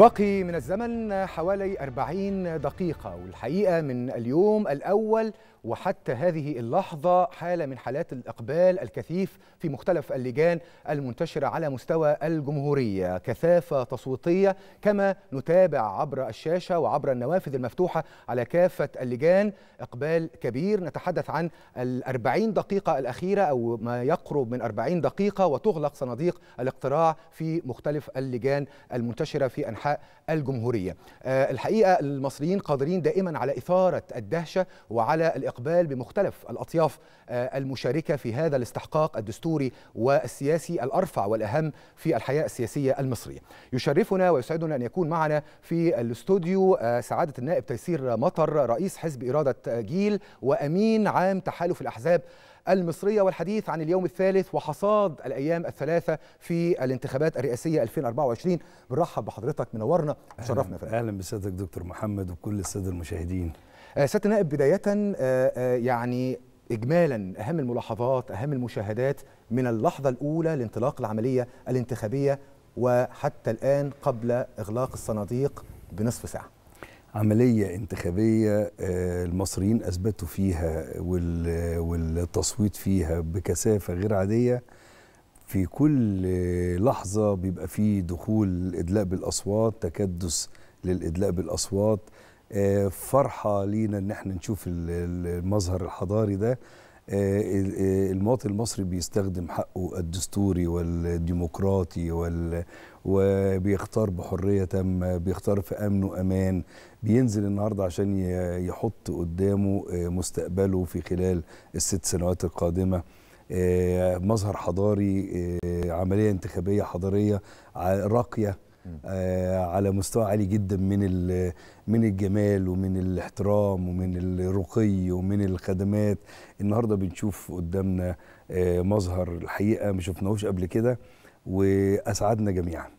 باقي من الزمن حوالي 40 دقيقة والحقيقة من اليوم الأول وحتى هذه اللحظة حالة من حالات الإقبال الكثيف في مختلف اللجان المنتشرة على مستوى الجمهورية كثافة تصويتية كما نتابع عبر الشاشة وعبر النوافذ المفتوحة على كافة اللجان إقبال كبير نتحدث عن الأربعين دقيقة الأخيرة أو ما يقرب من أربعين دقيقة وتغلق صناديق الاقتراع في مختلف اللجان المنتشرة في أنحاء الساحه الجمهوريه. آه، الحقيقه المصريين قادرين دائما على اثاره الدهشه وعلى الاقبال بمختلف الاطياف آه، المشاركه في هذا الاستحقاق الدستوري والسياسي الارفع والاهم في الحياه السياسيه المصريه. يشرفنا ويسعدنا ان يكون معنا في الاستوديو آه، سعاده النائب تيسير مطر رئيس حزب اراده جيل وامين عام تحالف الاحزاب المصرية والحديث عن اليوم الثالث وحصاد الأيام الثلاثة في الانتخابات الرئاسية 2024 بنرحب بحضرتك منورنا شرفنا فيك أهلا بسيادتك دكتور محمد وكل السادة المشاهدين سيادة النائب بداية آه، آه، يعني إجمالا أهم الملاحظات أهم المشاهدات من اللحظة الأولى لانطلاق العملية الانتخابية وحتى الآن قبل إغلاق الصناديق بنصف ساعة عملية انتخابية آه، المصريين أثبتوا فيها والتصويت فيها بكثافة غير عادية في كل لحظة بيبقى فيه دخول إدلاء بالأصوات تكدس للإدلاء بالأصوات آه، فرحة لينا إن احنا نشوف المظهر الحضاري ده آه، آه، المواطن المصري بيستخدم حقه الدستوري والديمقراطي وال وبيختار بحريه تامه بيختار في امن وامان بينزل النهارده عشان يحط قدامه آه، مستقبله في خلال الست سنوات القادمه مظهر حضاري عمليه انتخابيه حضاريه راقيه آه، على مستوى عالي جدا من من الجمال ومن الاحترام ومن الرقي ومن الخدمات النهارده بنشوف قدامنا آه، مظهر الحقيقه ما شفناهوش قبل كده واسعدنا جميعا